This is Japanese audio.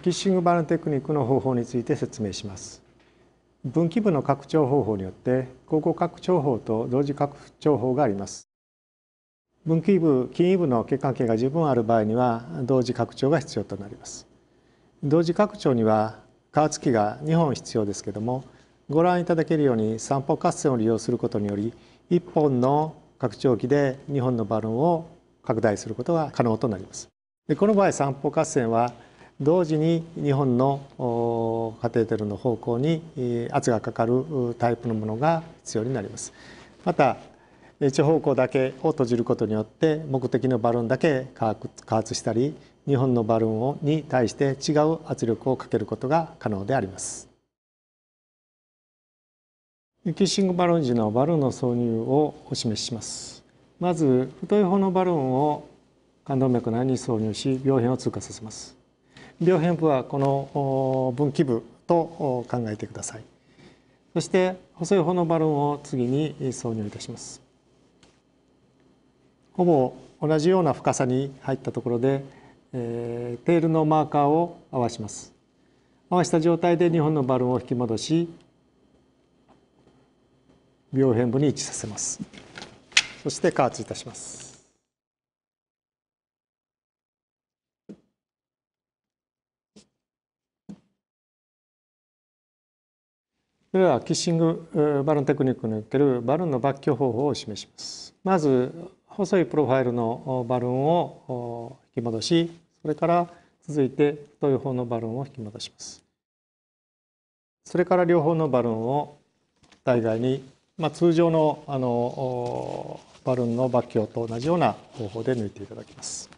キッシングバルーンテクニックの方法について説明します分岐部の拡張方法によって交互拡張法と同時拡張法があります分岐部筋位部の血管系が十分ある場合には同時拡張が必要となります同時拡張には加圧器が2本必要ですけどもご覧いただけるように散歩合線を利用することにより1本の拡張器で2本のバルーンを拡大することが可能となりますでこの場合散歩合線は同時に日本のカテーテルの方向に圧がかかるタイプのものが必要になります。また一方向だけを閉じることによって目的のバルーンだけ加圧したり日本のバルーンに対して違う圧力をかけることが可能であります。キッシングバルーン時のバルーンの挿入をお示しします。まず太い方のバルーンを冠動脈内に挿入し病変を通過させます。両辺部はこの分岐部と考えてくださいそして細い方のバルーンを次に挿入いたしますほぼ同じような深さに入ったところで、えー、テールのマーカーを合わします合わした状態で2本のバルーンを引き戻し両辺部に位置させますそして加圧いたしますそれはキッシングバルーンテクニックにおけるバルーンの抜去方法を示します。まず細いプロファイルのバルーンを引き戻しそれから続いて太い方のバルーンを引き戻します。それから両方のバルーンを大外に、まあ、通常のあのバルーンの抜去と同じような方法で抜いていただきます。